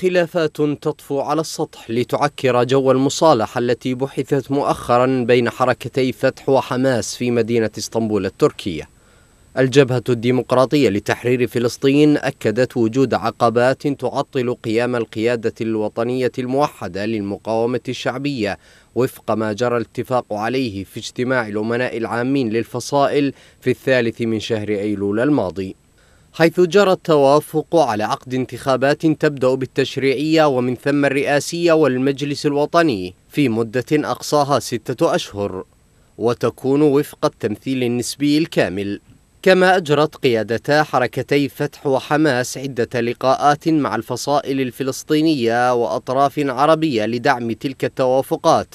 خلافات تطفو على السطح لتعكر جو المصالحة التي بحثت مؤخرا بين حركتي فتح وحماس في مدينة اسطنبول التركية الجبهة الديمقراطية لتحرير فلسطين أكدت وجود عقبات تعطل قيام القيادة الوطنية الموحدة للمقاومة الشعبية وفق ما جرى الاتفاق عليه في اجتماع الأمناء العامين للفصائل في الثالث من شهر أيلول الماضي حيث جرى التوافق على عقد انتخابات تبدأ بالتشريعية ومن ثم الرئاسية والمجلس الوطني في مدة أقصاها ستة أشهر وتكون وفق التمثيل النسبي الكامل كما أجرت قيادتا حركتي فتح وحماس عدة لقاءات مع الفصائل الفلسطينية وأطراف عربية لدعم تلك التوافقات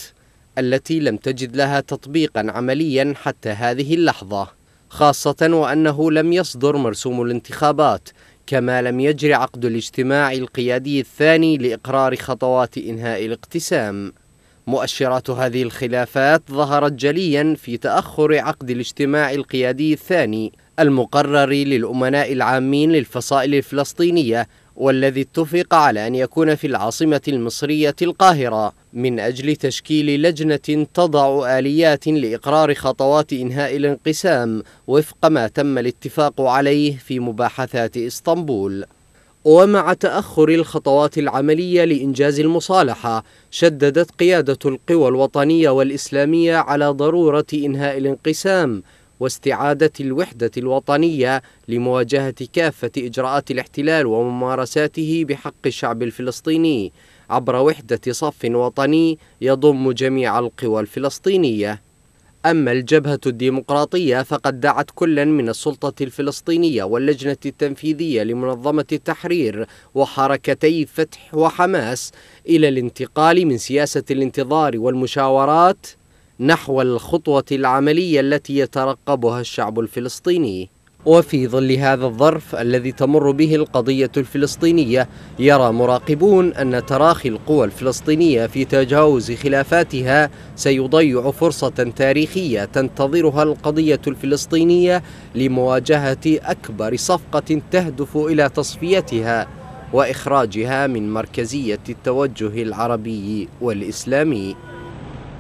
التي لم تجد لها تطبيقا عمليا حتى هذه اللحظة خاصة وأنه لم يصدر مرسوم الانتخابات كما لم يجر عقد الاجتماع القيادي الثاني لإقرار خطوات إنهاء الاقتسام مؤشرات هذه الخلافات ظهرت جليا في تأخر عقد الاجتماع القيادي الثاني المقرر للأمناء العامين للفصائل الفلسطينية والذي اتفق على أن يكون في العاصمة المصرية القاهرة من أجل تشكيل لجنة تضع آليات لإقرار خطوات إنهاء الانقسام وفق ما تم الاتفاق عليه في مباحثات إسطنبول ومع تأخر الخطوات العملية لإنجاز المصالحة شددت قيادة القوى الوطنية والإسلامية على ضرورة إنهاء الانقسام واستعادة الوحدة الوطنية لمواجهة كافة إجراءات الاحتلال وممارساته بحق الشعب الفلسطيني عبر وحدة صف وطني يضم جميع القوى الفلسطينية أما الجبهة الديمقراطية فقد دعت كلا من السلطة الفلسطينية واللجنة التنفيذية لمنظمة التحرير وحركتي فتح وحماس إلى الانتقال من سياسة الانتظار والمشاورات نحو الخطوة العملية التي يترقبها الشعب الفلسطيني وفي ظل هذا الظرف الذي تمر به القضية الفلسطينية يرى مراقبون أن تراخي القوى الفلسطينية في تجاوز خلافاتها سيضيع فرصة تاريخية تنتظرها القضية الفلسطينية لمواجهة أكبر صفقة تهدف إلى تصفيتها وإخراجها من مركزية التوجه العربي والإسلامي